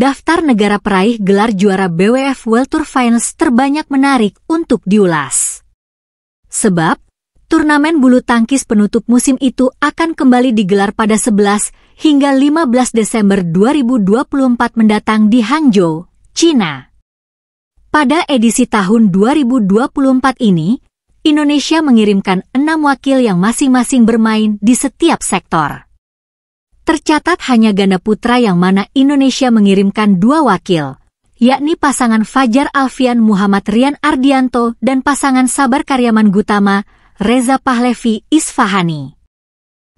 daftar negara peraih gelar juara BWF World Tour Finals terbanyak menarik untuk diulas. Sebab, turnamen bulu tangkis penutup musim itu akan kembali digelar pada 11 hingga 15 Desember 2024 mendatang di Hangzhou, China. Pada edisi tahun 2024 ini, Indonesia mengirimkan enam wakil yang masing-masing bermain di setiap sektor. Tercatat hanya ganda putra yang mana Indonesia mengirimkan dua wakil, yakni pasangan Fajar Alfian Muhammad Rian Ardianto dan pasangan Sabar Karyaman Gutama Reza Pahlevi Isfahani.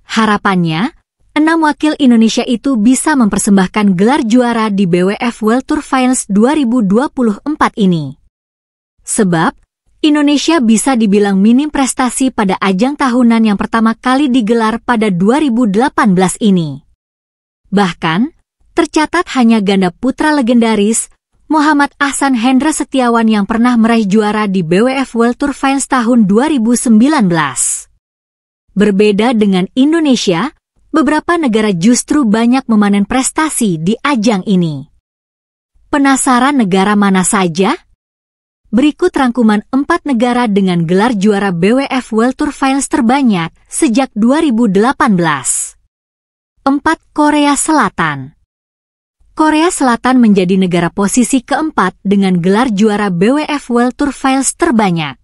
Harapannya, enam wakil Indonesia itu bisa mempersembahkan gelar juara di BWF World Tour Finals 2024 ini. Sebab, Indonesia bisa dibilang minim prestasi pada ajang tahunan yang pertama kali digelar pada 2018 ini. Bahkan, tercatat hanya ganda putra legendaris Muhammad Ahsan Hendra Setiawan yang pernah meraih juara di BWF World Tour Finals tahun 2019. Berbeda dengan Indonesia, beberapa negara justru banyak memanen prestasi di ajang ini. Penasaran negara mana saja? Berikut rangkuman empat negara dengan gelar juara BWF World Tour Finals terbanyak sejak 2018. 4. Korea Selatan Korea Selatan menjadi negara posisi keempat dengan gelar juara BWF World Tour Finals terbanyak.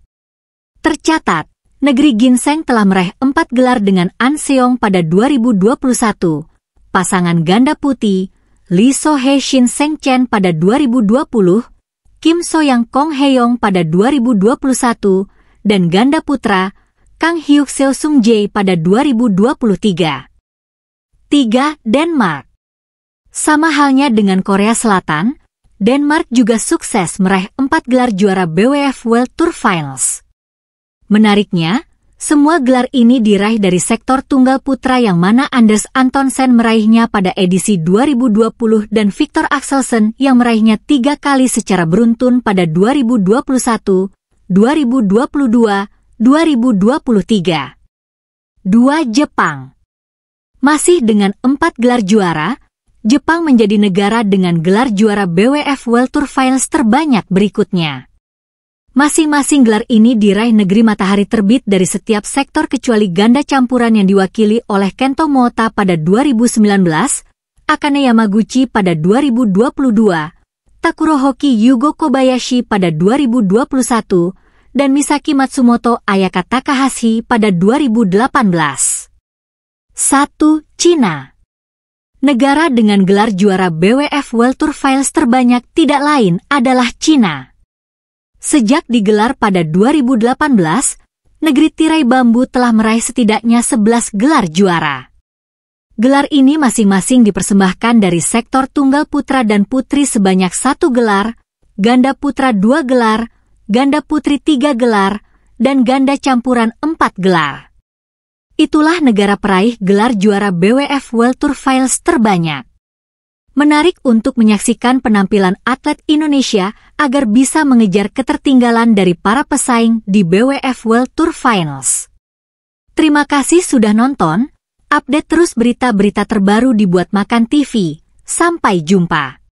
Tercatat, negeri Ginseng telah meraih empat gelar dengan An Seong pada 2021, pasangan ganda putih Lee So hee Shin Seng Chen pada 2020, Kim So Soyang Kong Heyong pada 2021 dan ganda putra Kang Hyuk Seo Sung Jae pada 2023. 3. Denmark Sama halnya dengan Korea Selatan, Denmark juga sukses meraih 4 gelar juara BWF World Tour Finals. Menariknya, semua gelar ini diraih dari sektor tunggal putra yang mana Anders Antonsen meraihnya pada edisi 2020 dan Victor Axelsen yang meraihnya tiga kali secara beruntun pada 2021, 2022, 2023. Dua Jepang Masih dengan empat gelar juara, Jepang menjadi negara dengan gelar juara BWF World Tour Finals terbanyak berikutnya. Masing-masing gelar ini diraih negeri matahari terbit dari setiap sektor kecuali ganda campuran yang diwakili oleh Kento Mota pada 2019, Akane Yamaguchi pada 2022, Takuro Hoki Yugo Kobayashi pada 2021, dan Misaki Matsumoto Ayaka Takahashi pada 2018. 1. Cina Negara dengan gelar juara BWF World Tour Finals terbanyak tidak lain adalah Cina. Sejak digelar pada 2018, negeri tirai bambu telah meraih setidaknya 11 gelar juara. Gelar ini masing-masing dipersembahkan dari sektor tunggal putra dan putri sebanyak satu gelar, ganda putra dua gelar, ganda putri tiga gelar, dan ganda campuran empat gelar. Itulah negara peraih gelar juara BWF World Tour Finals terbanyak menarik untuk menyaksikan penampilan atlet Indonesia agar bisa mengejar ketertinggalan dari para pesaing di BWF World Tour Finals. Terima kasih sudah nonton. Update terus berita-berita terbaru dibuat Makan TV. Sampai jumpa.